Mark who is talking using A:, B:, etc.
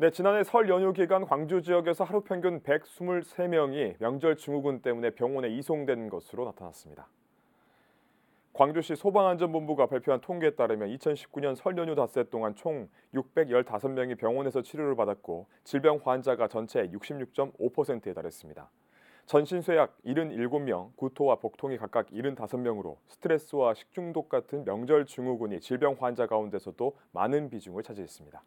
A: 네, 지난해 설 연휴 기간 광주 지역에서 하루 평균 123명이 명절 증후군 때문에 병원에 이송된 것으로 나타났습니다. 광주시 소방안전본부가 발표한 통계에 따르면 2019년 설 연휴 닷새 동안 총 615명이 병원에서 치료를 받았고 질병 환자가 전체의 66.5%에 달했습니다. 전신쇠 약 77명, 구토와 복통이 각각 75명으로 스트레스와 식중독 같은 명절 증후군이 질병 환자 가운데서도 많은 비중을 차지했습니다.